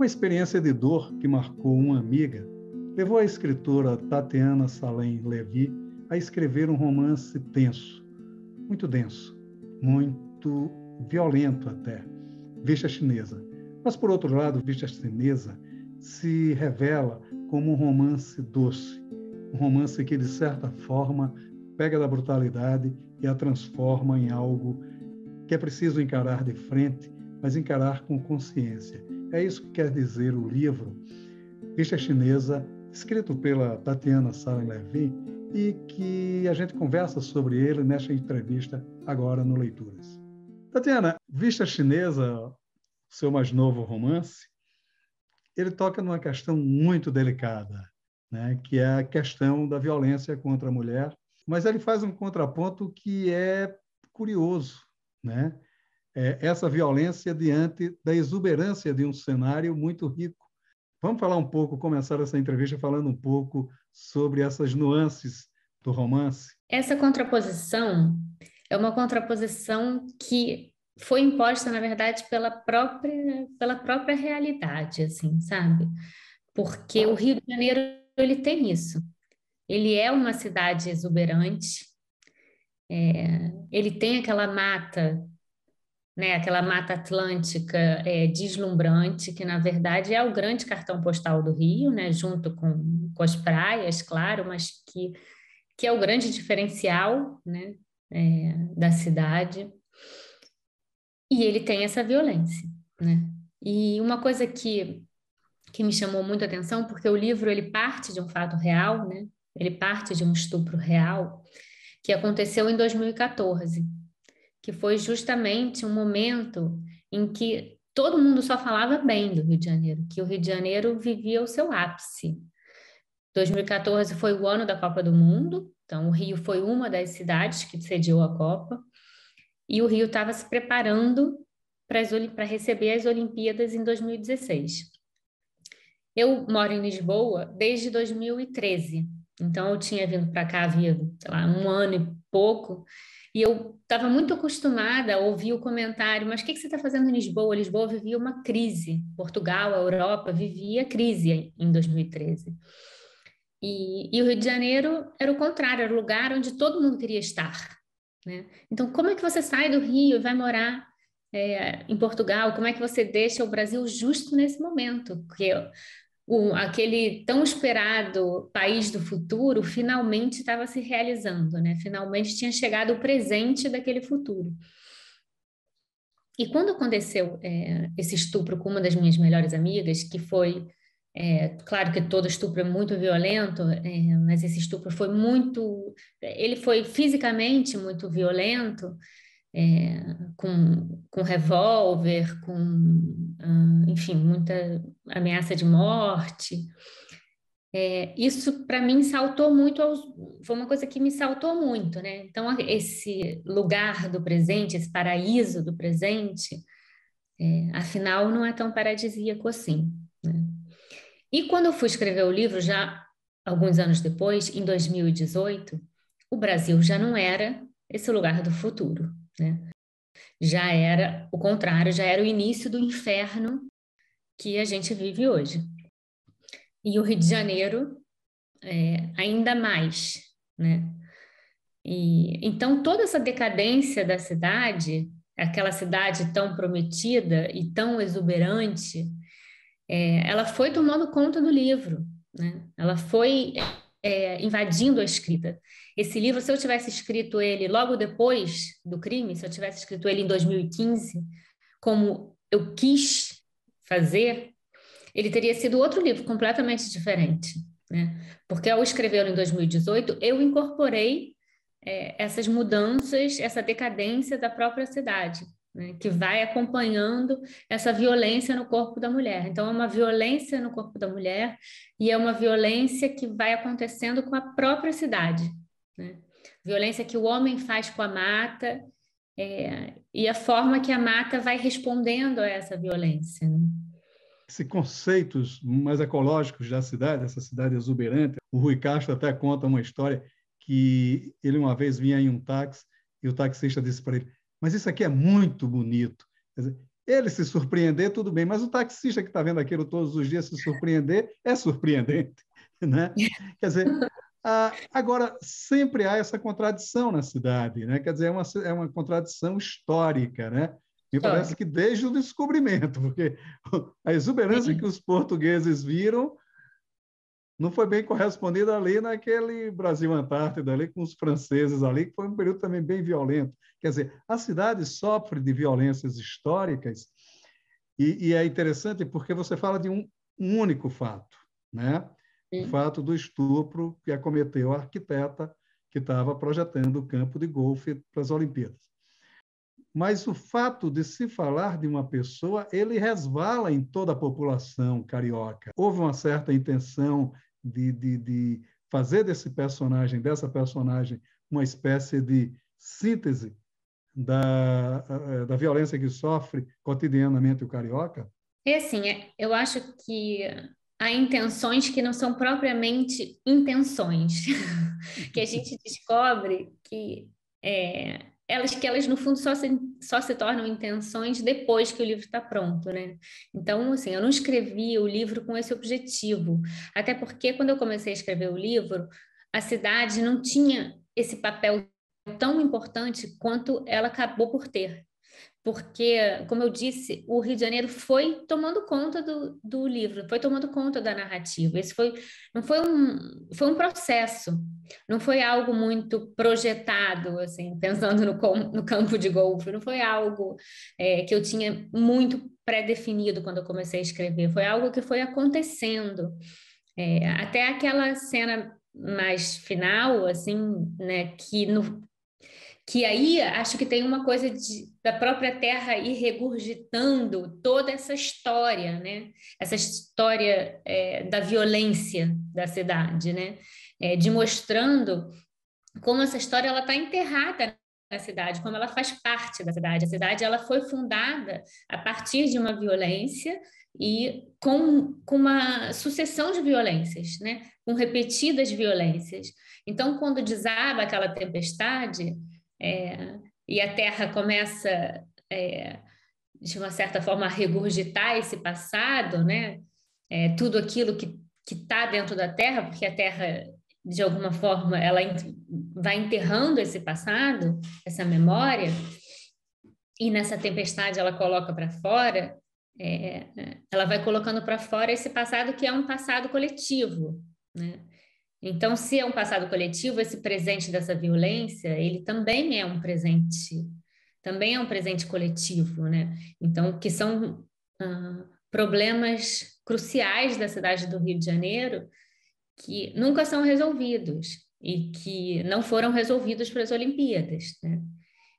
Uma experiência de dor que marcou uma amiga levou a escritora Tatiana Salem Levi a escrever um romance tenso, muito denso, muito violento até, Vista Chinesa. Mas, por outro lado, Vista Chinesa se revela como um romance doce, um romance que, de certa forma, pega da brutalidade e a transforma em algo que é preciso encarar de frente, mas encarar com consciência é isso que quer dizer o livro Vista Chinesa, escrito pela Tatiana Salen Levin, e que a gente conversa sobre ele nesta entrevista agora no Leituras. Tatiana, Vista Chinesa, seu mais novo romance, ele toca numa questão muito delicada, né, que é a questão da violência contra a mulher, mas ele faz um contraponto que é curioso, né? é, essa violência diante da exuberância de um cenário muito rico. Vamos falar um pouco, começar essa entrevista falando um pouco sobre essas nuances do romance? Essa contraposição é uma contraposição que foi imposta, na verdade, pela própria, pela própria realidade, assim, sabe? Porque o Rio de Janeiro ele tem isso. Ele é uma cidade exuberante, é, ele tem aquela mata né? Aquela Mata Atlântica é, deslumbrante, que na verdade é o grande cartão postal do Rio, né? Junto com, com as praias, claro, mas que, que é o grande diferencial, né? É, da cidade. E ele tem essa violência, né? E uma coisa que que me chamou muito a atenção, porque o livro ele parte de um fato real, né? Ele parte de um estupro real que aconteceu em 2014 que foi justamente um momento em que todo mundo só falava bem do Rio de Janeiro, que o Rio de Janeiro vivia o seu ápice. 2014 foi o ano da Copa do Mundo, então o Rio foi uma das cidades que sediou a Copa, e o Rio estava se preparando para receber as Olimpíadas em 2016. Eu moro em Lisboa desde 2013, então eu tinha vindo para cá havia, sei lá, um ano e pouco, e eu estava muito acostumada a ouvir o comentário, mas o que, que, você está fazendo em Lisboa? Lisboa vivia uma crise, Portugal, a Europa vivia crise em 2013. E, e o Rio de Janeiro era o contrário, era o lugar onde todo mundo queria estar. Né? Então, como é que você sai do Rio e vai morar é, em Portugal, como é que você deixa o Brasil justo nesse momento? Porque o, aquele tão esperado país do futuro finalmente estava se realizando, né? Finalmente tinha chegado o presente daquele futuro. E quando aconteceu é, esse estupro com uma das minhas melhores amigas, que foi, é, claro que todo estupro é muito violento, é, mas esse estupro foi muito, ele foi fisicamente muito violento é, com, com revólver, com, ah, enfim, muita ameaça de morte. É, isso para mim saltou muito, aos, foi uma coisa que me saltou muito, né? Então esse lugar do presente, esse paraíso do presente, é, afinal não é tão paradisíaco assim. Né? E quando eu fui escrever o livro, já alguns anos depois, em 2018, o Brasil já não era esse lugar do futuro. Né? Já era o contrário, já era o início do inferno que a gente vive hoje. E o Rio de Janeiro, é, ainda mais. Né? E, então, toda essa decadência da cidade, aquela cidade tão prometida e tão exuberante, é, ela foi tomando conta do livro, né? ela foi é, invadindo a escrita. Esse livro, se eu tivesse escrito ele logo depois do crime, se eu tivesse escrito ele em 2015, como eu quis fazer, ele teria sido outro livro completamente diferente. Né? Porque ao escrevê-lo em 2018, eu incorporei é, essas mudanças, essa decadência da própria cidade, né? que vai acompanhando essa violência no corpo da mulher. Então, é uma violência no corpo da mulher e é uma violência que vai acontecendo com a própria cidade. Né? Violência que o homem faz com a mata é, e a forma que a mata vai respondendo a essa violência. Né? Esses conceitos mais ecológicos da cidade, essa cidade exuberante, o Rui Castro até conta uma história que ele uma vez vinha em um táxi e o taxista disse para ele: Mas isso aqui é muito bonito. Dizer, ele se surpreender, tudo bem, mas o taxista que está vendo aquilo todos os dias se surpreender é surpreendente. Né? Quer dizer, ah, agora, sempre há essa contradição na cidade, né? quer dizer, é uma, é uma contradição histórica. Né? Me parece que desde o descobrimento, porque a exuberância uhum. que os portugueses viram não foi bem correspondida ali naquele Brasil Antártida, ali com os franceses ali, que foi um período também bem violento. Quer dizer, a cidade sofre de violências históricas e, e é interessante porque você fala de um, um único fato, né? o fato do estupro que acometeu a arquiteta que estava projetando o campo de golfe para as Olimpíadas. Mas o fato de se falar de uma pessoa, ele resvala em toda a população carioca. Houve uma certa intenção de, de, de fazer desse personagem, dessa personagem, uma espécie de síntese da, eh, da violência que sofre cotidianamente o carioca? É assim, é, eu acho que a intenções que não são propriamente intenções, que a gente descobre que é, elas que elas no fundo só se, só se tornam intenções depois que o livro está pronto, né? Então, assim, eu não escrevi o livro com esse objetivo, até porque quando eu comecei a escrever o livro, a cidade não tinha esse papel tão importante quanto ela acabou por ter porque, como eu disse, o Rio de Janeiro foi tomando conta do, do livro, foi tomando conta da narrativa. Esse foi, não foi um, foi um processo, não foi algo muito projetado, assim, pensando no, no campo de golfe, não foi algo é, que eu tinha muito pré-definido quando eu comecei a escrever, foi algo que foi acontecendo. É, até aquela cena mais final, assim, né, que no, que aí acho que tem uma coisa de, da própria terra ir regurgitando toda essa história, né? Essa história é, da violência da cidade, né? É, de mostrando como essa história ela está enterrada na cidade, como ela faz parte da cidade. A cidade ela foi fundada a partir de uma violência e com, com uma sucessão de violências, né? Com repetidas violências. Então, quando desaba aquela tempestade é, e a Terra começa, é, de uma certa forma, a regurgitar esse passado, né? É, tudo aquilo que está dentro da Terra, porque a Terra, de alguma forma, ela vai enterrando esse passado, essa memória, e nessa tempestade ela coloca para fora, é, ela vai colocando para fora esse passado que é um passado coletivo, né? Então, se é um passado coletivo, esse presente dessa violência, ele também é um presente, também é um presente coletivo, né? Então, que são ah, problemas cruciais da cidade do Rio de Janeiro que nunca são resolvidos e que não foram resolvidos para as Olimpíadas, né?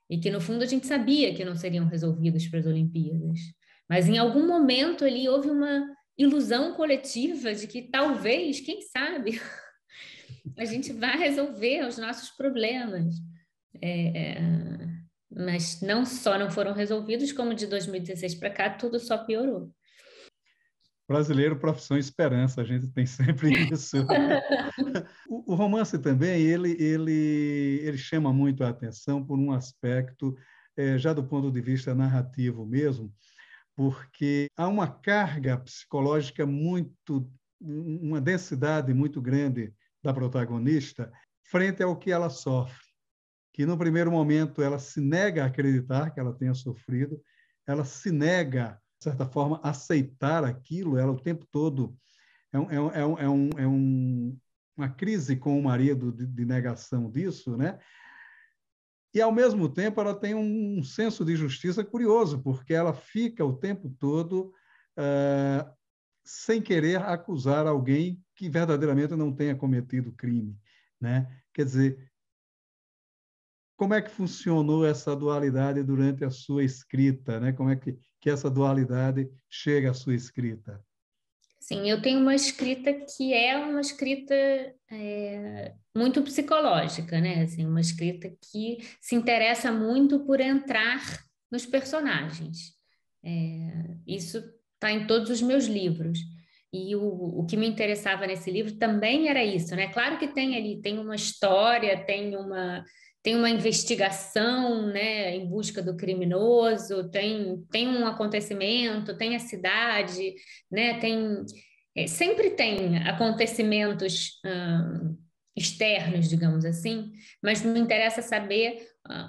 E que no fundo a gente sabia que não seriam resolvidos para as Olimpíadas, mas em algum momento ali houve uma ilusão coletiva de que talvez, quem sabe, a gente vai resolver os nossos problemas. É, é, mas não só não foram resolvidos, como de 2016 para cá, tudo só piorou. Brasileiro, profissão esperança, a gente tem sempre isso. o, o, romance também, ele, ele, ele chama muito a atenção por um aspecto, é, já do ponto de vista narrativo mesmo, porque há uma carga psicológica muito, uma densidade muito grande da protagonista frente ao que ela sofre. Que no primeiro momento ela se nega a acreditar que ela tenha sofrido, ela se nega, de certa forma, a aceitar aquilo, ela o tempo todo. É, um, é, um, é, um, é um, é uma crise com o marido de, de negação disso, né? E, ao mesmo tempo, ela tem um senso de justiça curioso, porque ela fica o tempo todo uh, sem querer acusar alguém que verdadeiramente não tenha cometido crime, né? Quer dizer, como é que funcionou essa dualidade durante a sua escrita, né? Como é que, que essa dualidade chega à sua escrita? Sim, eu tenho uma escrita que é uma escrita é, muito psicológica, né? Assim, uma escrita que se interessa muito por entrar nos personagens. É, isso está em todos os meus livros. E o, o que me interessava nesse livro também era isso, né? Claro que tem ali, tem uma história, tem uma, tem uma investigação, né, em busca do criminoso, tem, tem um acontecimento, tem a cidade, né? Tem, é, sempre tem acontecimentos hum, externos, digamos assim, mas me interessa saber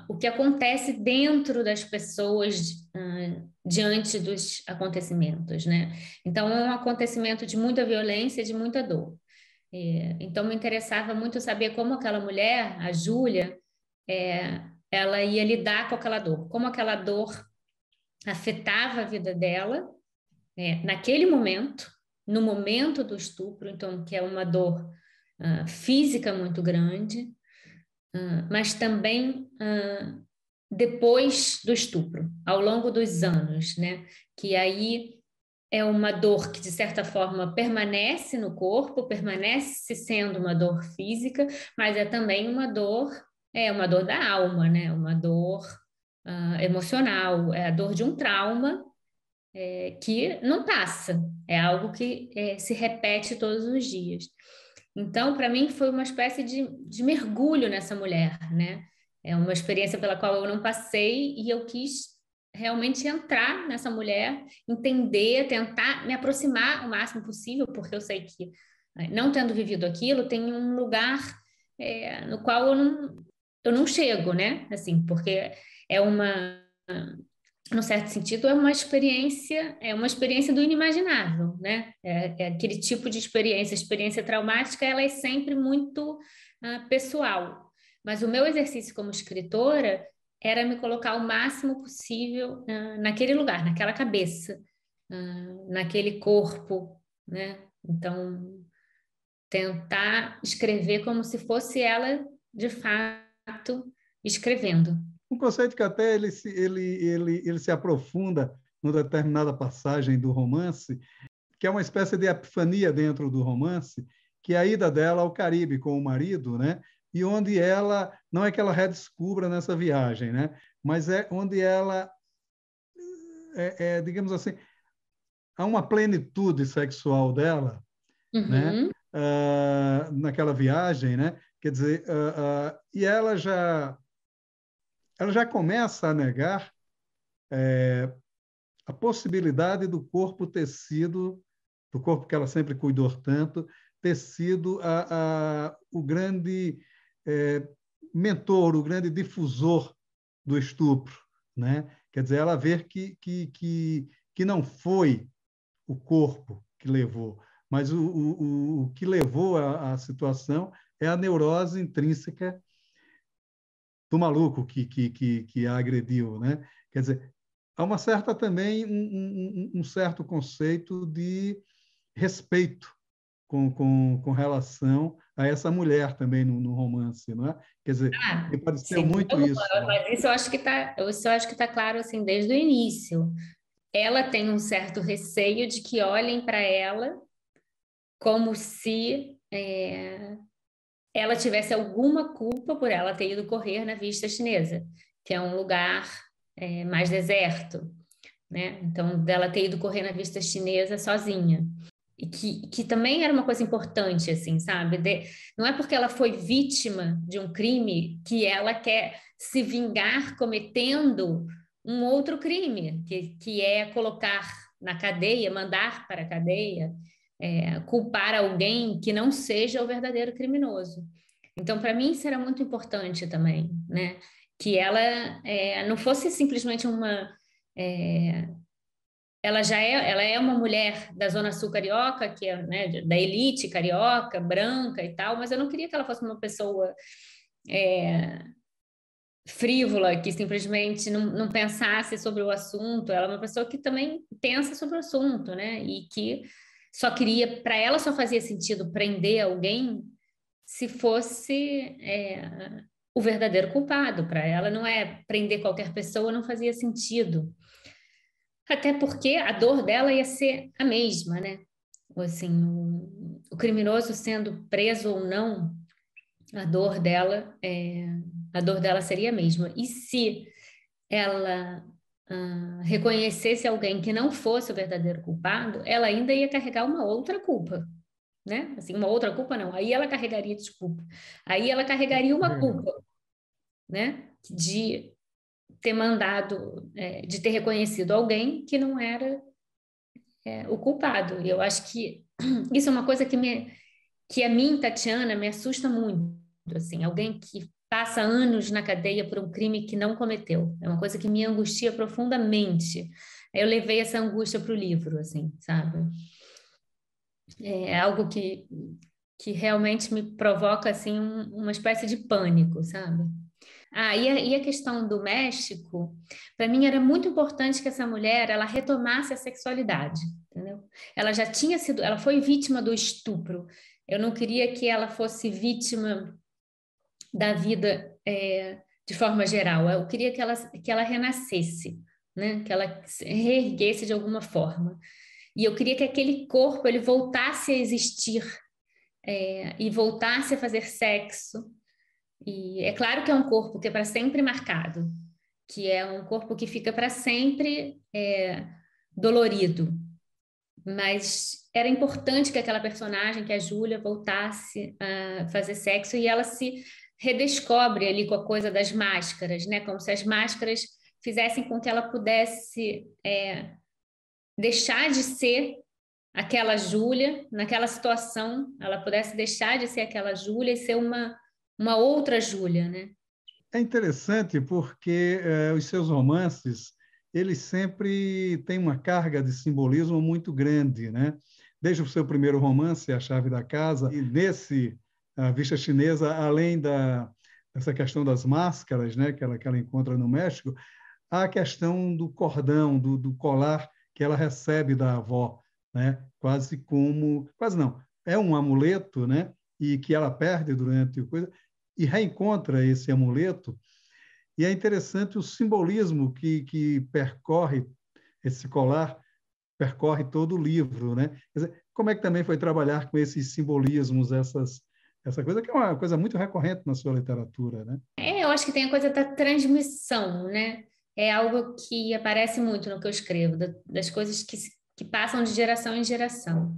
o que acontece dentro das pessoas diante dos acontecimentos, né? Então é um acontecimento de muita violência de muita dor. É, então me interessava muito saber como aquela mulher, a Júlia, é, ela ia lidar com aquela dor, como aquela dor afetava a vida dela é, naquele momento, no momento do estupro, então que é uma dor uh, física muito grande, uh, mas também uh, depois do estupro, ao longo dos anos, né? Que aí é uma dor que, de certa forma, permanece no corpo, permanece sendo uma dor física, mas é também uma dor, é uma dor da alma, né? Uma dor uh, emocional, é a dor de um trauma é, que não passa, é algo que é, se repete todos os dias. Então, para mim, foi uma espécie de, de mergulho nessa mulher, né? É uma experiência pela qual eu não passei e eu quis realmente entrar nessa mulher, entender, tentar me aproximar o máximo possível, porque eu sei que, eh, não tendo vivido aquilo, tem um lugar é, no qual eu não, eu não chego, né? Assim, porque é uma, no certo sentido, é uma experiência, é uma experiência do inimaginável, né? É, é aquele tipo de experiência, experiência traumática, ela é sempre muito uh, pessoal. Mas o meu exercício como escritora era me colocar o máximo possível uh, naquele lugar, naquela cabeça, uh, naquele corpo, né? Então, tentar escrever como se fosse ela de fato escrevendo. Um conceito que até ele se, ele, ele, ele se aprofunda numa determinada passagem do romance, que é uma espécie de epifania dentro do romance, que é a ida dela ao Caribe com o marido, né? e onde ela, não é que ela redescubra nessa viagem, né? mas é onde ela, é, é, digamos assim, há uma plenitude sexual dela, né? uhum. né? Uh, naquela viagem, né? Quer dizer, uh, uh, e ela já, ela já começa a negar é, a possibilidade do corpo ter sido, do corpo que ela sempre cuidou tanto, ter sido a, a, o grande é, mentor, o grande difusor do estupro. Né? Quer dizer, ela ver que, que, que, que não foi o corpo que levou, mas o, o, o que levou à situação é a neurose intrínseca do maluco que, que, que, que a agrediu. Né? Quer dizer, há uma certa também, um, um, um certo conceito de respeito com, com, com relação a essa mulher também no, no romance, não é? Quer dizer, ah, pareceu sim, muito eu, isso. Né? Mas isso eu acho que está, isso eu acho que tá claro assim desde o início. Ela tem um certo receio de que olhem para ela como se é, ela tivesse alguma culpa por ela ter ido correr na vista chinesa, que é um lugar é, mais deserto, né? Então, dela ter ido correr na vista chinesa sozinha e que, que também era uma coisa importante, assim, sabe? De, não é porque ela foi vítima de um crime que ela quer se vingar cometendo um outro crime, que, que é colocar na cadeia, mandar para a cadeia, é, culpar alguém que não seja o verdadeiro criminoso. Então, para mim, isso era muito importante também, né? Que ela é, não fosse simplesmente uma. É, ela já é, ela é uma mulher da zona sul carioca, que é, né, da elite carioca, branca e tal, mas eu não queria que ela fosse uma pessoa é, frívola, que simplesmente não, não pensasse sobre o assunto. Ela é uma pessoa que também pensa sobre o assunto, né? E que só queria, para ela só fazia sentido prender alguém se fosse é, o verdadeiro culpado. Para ela não é prender qualquer pessoa, não fazia sentido. Até porque a dor dela ia ser a mesma, né? Assim, o, o criminoso sendo preso ou não, a dor dela é, a dor dela seria a mesma. E se ela ah, reconhecesse alguém que não fosse o verdadeiro culpado, ela ainda ia carregar uma outra culpa, né? Assim, uma outra culpa não. Aí ela carregaria desculpa. Aí ela carregaria uma culpa, né? De ter mandado, é, de ter reconhecido alguém que não era é, o culpado. E eu acho que isso é uma coisa que, me, que a mim, Tatiana, me assusta muito. Assim, alguém que passa anos na cadeia por um crime que não cometeu. É uma coisa que me angustia profundamente. Eu levei essa angústia para o livro, assim, sabe? É algo que, que realmente me provoca, assim, um, uma espécie de pânico, sabe? Ah, e a, e a questão do México, para mim era muito importante que essa mulher ela retomasse a sexualidade, entendeu? Ela já tinha sido, ela foi vítima do estupro. Eu não queria que ela fosse vítima da vida é, de forma geral. Eu queria que ela que ela renascesse, né? Que ela se reerguesse de alguma forma. E eu queria que aquele corpo ele voltasse a existir é, e voltasse a fazer sexo e é claro que é um corpo que é para sempre marcado, que é um corpo que fica para sempre é, dolorido. Mas era importante que aquela personagem, que a Júlia, voltasse a fazer sexo e ela se redescobre ali com a coisa das máscaras, né? Como se as máscaras fizessem com que ela pudesse é, deixar de ser aquela Júlia, naquela situação, ela pudesse deixar de ser aquela Júlia e ser uma uma outra Júlia, né? É interessante porque eh, os seus romances eles sempre têm uma carga de simbolismo muito grande, né? Desde o seu primeiro romance, A Chave da Casa, e nesse A Vista Chinesa, além da essa questão das máscaras, né, que ela que ela encontra no México, há a questão do cordão, do, do colar que ela recebe da avó, né? Quase como, quase não, é um amuleto, né? E que ela perde durante o coisa e reencontra esse amuleto. E é interessante o simbolismo que, que percorre esse colar, percorre todo o livro, né? Dizer, como é que também foi trabalhar com esses simbolismos, essas essa coisa que é uma coisa muito recorrente na sua literatura, né? É, eu acho que tem a coisa da transmissão, né? É algo que aparece muito no que eu escrevo, das coisas que, que passam de geração em geração.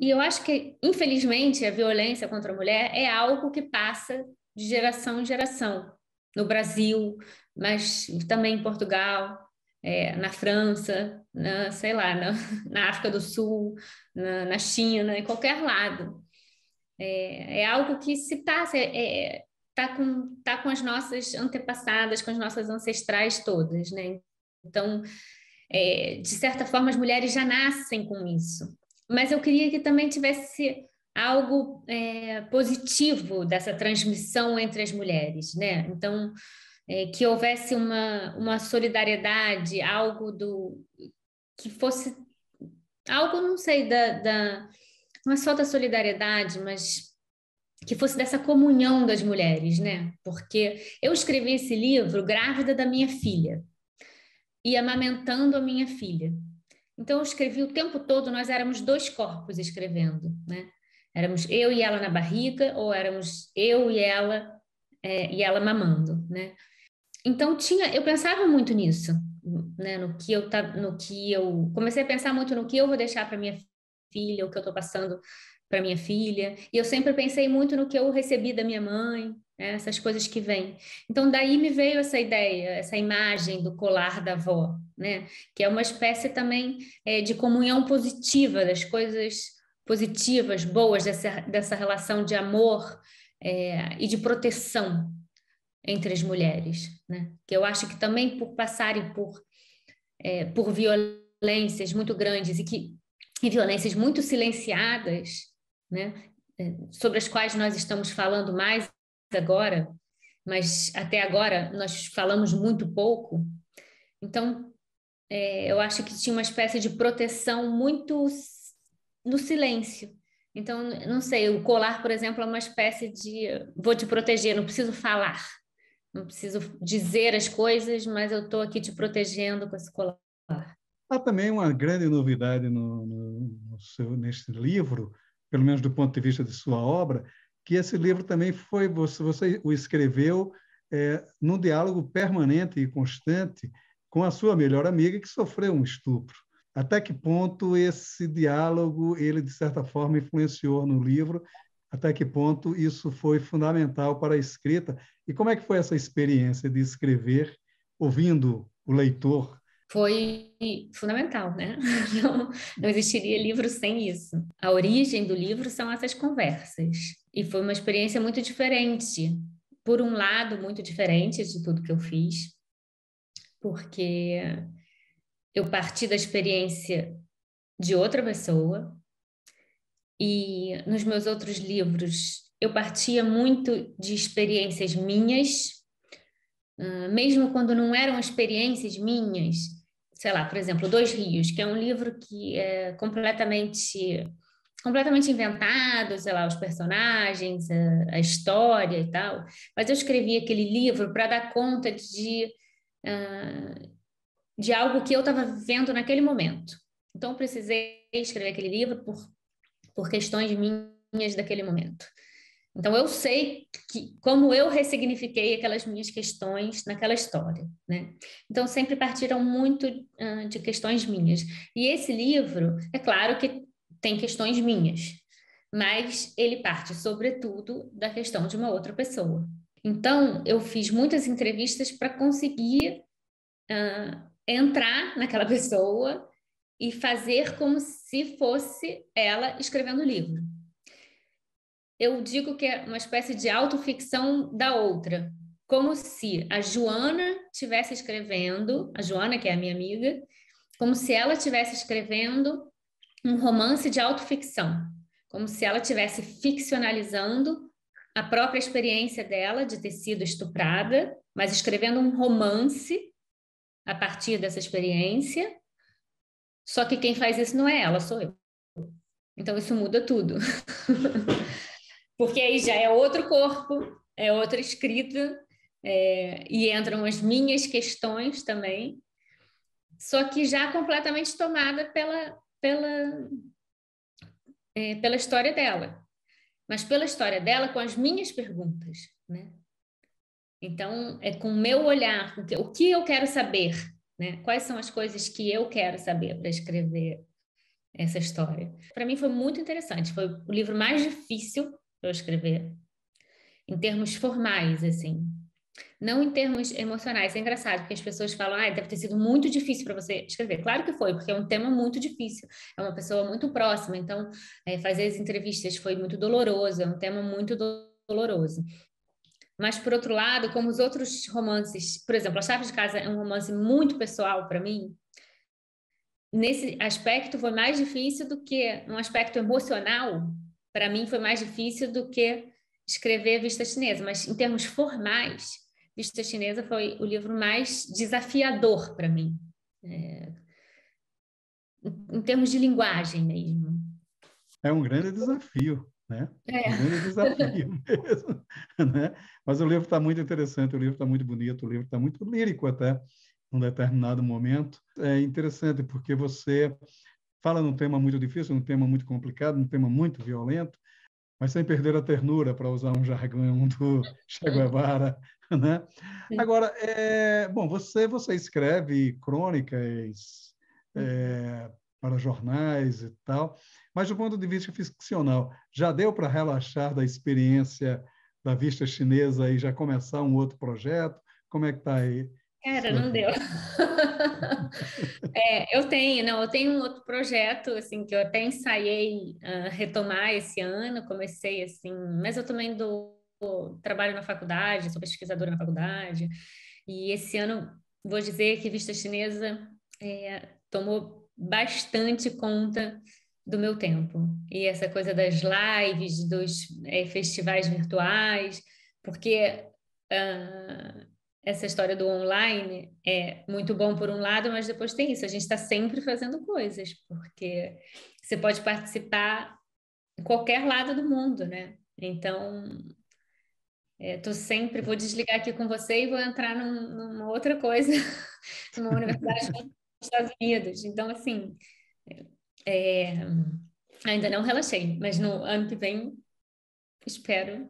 E eu acho que, infelizmente, a violência contra a mulher é algo que passa de geração em geração, no Brasil, mas também em Portugal, é, na França, na, sei lá, na, na África do Sul, na, na, China, em qualquer lado. É, é algo que se passa, é, é, tá, com, tá com as nossas antepassadas, com as nossas ancestrais todas, né? Então, é, de certa forma, as mulheres já nascem com isso mas eu queria que também tivesse algo é, positivo dessa transmissão entre as mulheres, né? Então, é, que houvesse uma, uma solidariedade, algo do que fosse algo, não sei, da, da não é só da solidariedade, mas que fosse dessa comunhão das mulheres, né? Porque eu escrevi esse livro grávida da minha filha e amamentando a minha filha. Então eu escrevi o tempo todo, nós éramos dois corpos escrevendo, né? Éramos eu e ela na barriga, ou éramos eu e ela é, e ela mamando, né? Então tinha, eu pensava muito nisso, né? No que eu tá, no que eu comecei a pensar muito no que eu vou deixar para minha filha, o que eu estou passando para minha filha. E eu sempre pensei muito no que eu recebi da minha mãe, né? essas coisas que vêm. Então, daí me veio essa ideia, essa imagem do colar da avó, né? que é uma espécie também é, de comunhão positiva das coisas positivas, boas dessa, dessa relação de amor é, e de proteção entre as mulheres, né? que eu acho que também por passarem por, é, por violências muito grandes e, que, e violências muito silenciadas, né? É, sobre as quais nós estamos falando mais agora, mas até agora nós falamos muito pouco. Então, é, eu acho que tinha uma espécie de proteção muito no silêncio. Então, não sei, o colar, por exemplo, é uma espécie de vou te proteger, não preciso falar, não preciso dizer as coisas, mas eu estou aqui te protegendo com esse colar. Há também uma grande novidade no, no, no seu, neste livro, pelo menos do ponto de vista de sua obra, que esse livro também foi, você, você o escreveu é, num diálogo permanente e constante com a sua melhor amiga que sofreu um estupro. Até que ponto esse diálogo, ele de certa forma influenciou no livro? Até que ponto isso foi fundamental para a escrita? E como é que foi essa experiência de escrever ouvindo o leitor foi fundamental, né? Não, não, existiria livro sem isso. A origem do livro são essas conversas. E foi uma experiência muito diferente. Por um lado, muito diferente de tudo que eu fiz, porque eu parti da experiência de outra pessoa. E nos meus outros livros, eu partia muito de experiências minhas, ah, mesmo quando não eram experiências minhas. Sei lá, por exemplo, Dois Rios, que é um livro que é completamente completamente inventado, sei lá, os personagens, a, a história e tal. Mas eu escrevi aquele livro para dar conta de, uh, de algo que eu estava vivendo naquele momento. Então, eu precisei escrever aquele livro por, por questões minhas daquele momento. Então, eu sei que, como eu ressignifiquei aquelas minhas questões naquela história. Né? Então, sempre partiram muito uh, de questões minhas. E esse livro, é claro que tem questões minhas, mas ele parte, sobretudo, da questão de uma outra pessoa. Então, eu fiz muitas entrevistas para conseguir uh, entrar naquela pessoa e fazer como se fosse ela escrevendo o livro. Eu digo que é uma espécie de autoficção da outra, como se a Joana tivesse escrevendo, a Joana, que é a minha amiga, como se ela tivesse escrevendo um romance de autoficção, como se ela estivesse ficcionalizando a própria experiência dela de ter sido estuprada, mas escrevendo um romance a partir dessa experiência. Só que quem faz isso não é ela, sou eu. Então isso muda tudo. Porque aí já é outro corpo, é outra escrita, é, e entram as minhas questões também, só que já completamente tomada pela, pela, é, pela história dela, mas pela história dela com as minhas perguntas, né? Então, é com o meu olhar, o que eu quero saber, né? Quais são as coisas que eu quero saber para escrever essa história? Para mim foi muito interessante, foi o livro mais difícil para eu escrever, em termos formais, assim, não em termos emocionais. É engraçado, porque as pessoas falam, ah, deve ter sido muito difícil para você escrever. Claro que foi, porque é um tema muito difícil. É uma pessoa muito próxima, então é, fazer as entrevistas foi muito doloroso, é um tema muito doloroso. Mas, por outro lado, como os outros romances, por exemplo, A Chave de Casa é um romance muito pessoal para mim, nesse aspecto foi mais difícil do que, um aspecto emocional, para mim foi mais difícil do que escrever Vista Chinesa. Mas, em termos formais, Vista Chinesa foi o livro mais desafiador para mim, é, em termos de linguagem mesmo. É um grande desafio, né? É. Um grande desafio mesmo, né? Mas o livro está muito interessante, o livro está muito bonito, o livro está muito lírico até, num determinado momento. É interessante porque você fala num tema muito difícil, num tema muito complicado, num tema muito violento, mas sem perder a ternura, para usar um jargão do Che Guevara. Né? Agora, é, bom, você, você escreve crônicas é, para jornais e tal, mas do ponto de vista ficcional, já deu para relaxar da experiência da vista chinesa e já começar um outro projeto? Como é que está aí Cara, não deu. é, eu tenho, não, eu tenho um outro projeto, assim, que eu até ensaiei uh, retomar esse ano, comecei, assim, mas eu também dou, trabalho na faculdade, sou pesquisadora na faculdade, e esse ano, vou dizer que Vista Chinesa é, tomou bastante conta do meu tempo, e essa coisa das lives, dos é, festivais virtuais, porque... Uh, essa história do online é muito bom por um lado, mas depois tem isso, a gente está sempre fazendo coisas, porque você pode participar em qualquer lado do mundo, né? Então, estou é, sempre, vou desligar aqui com você e vou entrar num, numa outra coisa, numa universidade dos Estados Unidos. Então, assim, é, é, ainda não relaxei, mas no ano que vem, espero,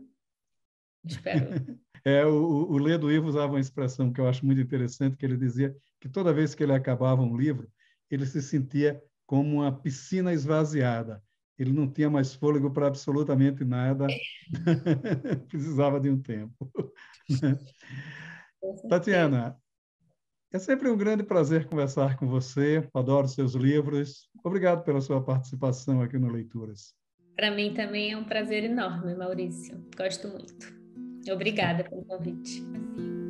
espero É, o, o Ledo Ivo usava uma expressão que eu acho muito interessante, que ele dizia que toda vez que ele acabava um livro, ele se sentia como uma piscina esvaziada. Ele não tinha mais fôlego para absolutamente nada, precisava de um tempo. Tatiana, é sempre um grande prazer conversar com você, adoro seus livros. Obrigado pela sua participação aqui no Leituras. Para mim também é um prazer enorme, Maurício. Gosto muito. Obrigada pelo convite.